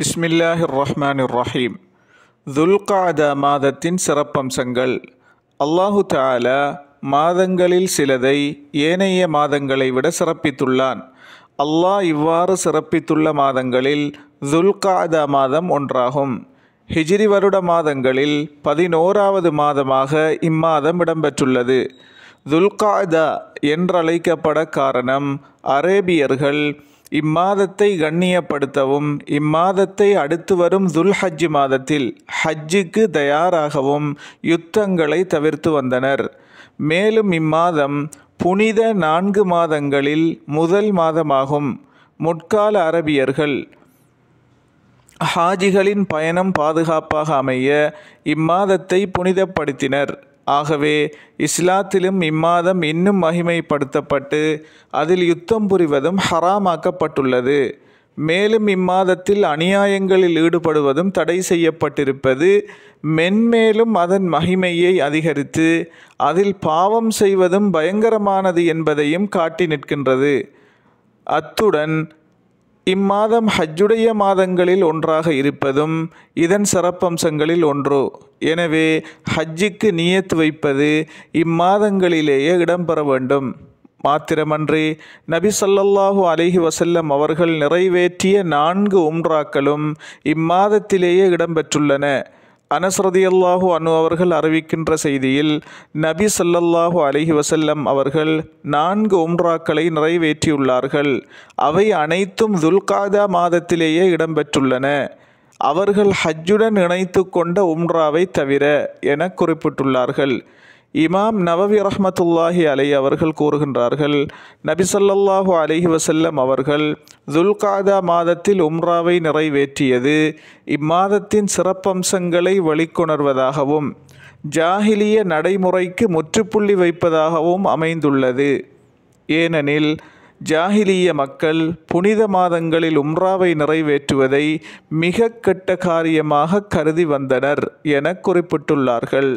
பிஸ்மில்லாஹிர் ரஹ்மான் ரஹீம் துல்காதா மாதத்தின் சிறப்பம்சங்கள் அல்லாஹு தாலா மாதங்களில் சிலதை ஏனைய மாதங்களை விட சிறப்பித்துள்ளான் அல்லாஹ் இவ்வாறு சிறப்பித்துள்ள மாதங்களில் துல்காதா மாதம் ஒன்றாகும் ஹிஜிரி வருட மாதங்களில் பதினோராவது மாதமாக இம்மாதம் இடம்பெற்றுள்ளது துல்காதா என்றழைக்கப்பட காரணம் அரேபியர்கள் இம்மாதத்தை கண்ணியப்படுத்தவும் இம்மாதத்தை அடுத்து வரும் துல்ஹஜ் மாதத்தில் ஹஜ்ஜுக்கு தயாராகவும் யுத்தங்களை தவிர்த்து வந்தனர் மேலும் இம்மாதம் புனித நான்கு மாதங்களில் முதல் மாதமாகும் முற்கால அரபியர்கள் ஹாஜிகளின் பயணம் பாதுகாப்பாக அமைய இம்மாதத்தை புனிதப்படுத்தினர் ஆகவே இஸ்லாத்திலும் இம்மாதம் இன்னும் மகிமைப்படுத்தப்பட்டு அதில் யுத்தம் புரிவதும் ஹராமாக்கப்பட்டுள்ளது மேலும் இம்மாதத்தில் அநியாயங்களில் ஈடுபடுவதும் தடை செய்யப்பட்டிருப்பது மென்மேலும் அதன் மகிமையை அதிகரித்து அதில் பாவம் செய்வதும் பயங்கரமானது என்பதையும் காட்டி நிற்கின்றது அத்துடன் இம்மாதம் ஹஜ்ஜுடைய மாதங்களில் ஒன்றாக இருப்பதும் இதன் சிறப்பம்சங்களில் ஒன்று எனவே ஹஜ்ஜுக்கு நியத்து வைப்பது இம்மாதங்களிலேயே இடம்பெற வேண்டும் மாத்திரமன்றி நபி சொல்லல்லாஹு அலிஹி வசல்லம் அவர்கள் நிறைவேற்றிய நான்கு உம்ராக்களும் இம்மாதத்திலேயே இடம்பெற்றுள்ளன அனஸ்ரதியல்லாஹு அனு அவர்கள் அறிவிக்கின்ற செய்தியில் நபி சல்லல்லாஹு அலஹி வசல்லம் அவர்கள் நான்கு உம்ராக்களை நிறைவேற்றியுள்ளார்கள் அவை அனைத்தும் துல்காதா மாதத்திலேயே இடம்பெற்றுள்ளன அவர்கள் ஹஜ்ஜுடன் இணைத்து கொண்ட உம்ராவை தவிர என குறிப்பிட்டுள்ளார்கள் இமாம் நவவி ரஹமத்துல்லாஹி அலை அவர்கள் கூறுகின்றார்கள் சொல்லல்லாஹு அலஹி வசல்லம் அவர்கள் துல்காதா மாதத்தில் உம்ராவை நிறைவேற்றியது இம்மாதத்தின் சிறப்பம்சங்களை வழிகொணர்வதாகவும் ஜாகிலிய நடைமுறைக்கு முற்றுப்புள்ளி வைப்பதாகவும் அமைந்துள்ளது ஏனெனில் ஜாகிலிய மக்கள் புனித மாதங்களில் உம்ராவை நிறைவேற்றுவதை மிக கெட்ட காரியமாக கருதி வந்தனர் என குறிப்பிட்டுள்ளார்கள்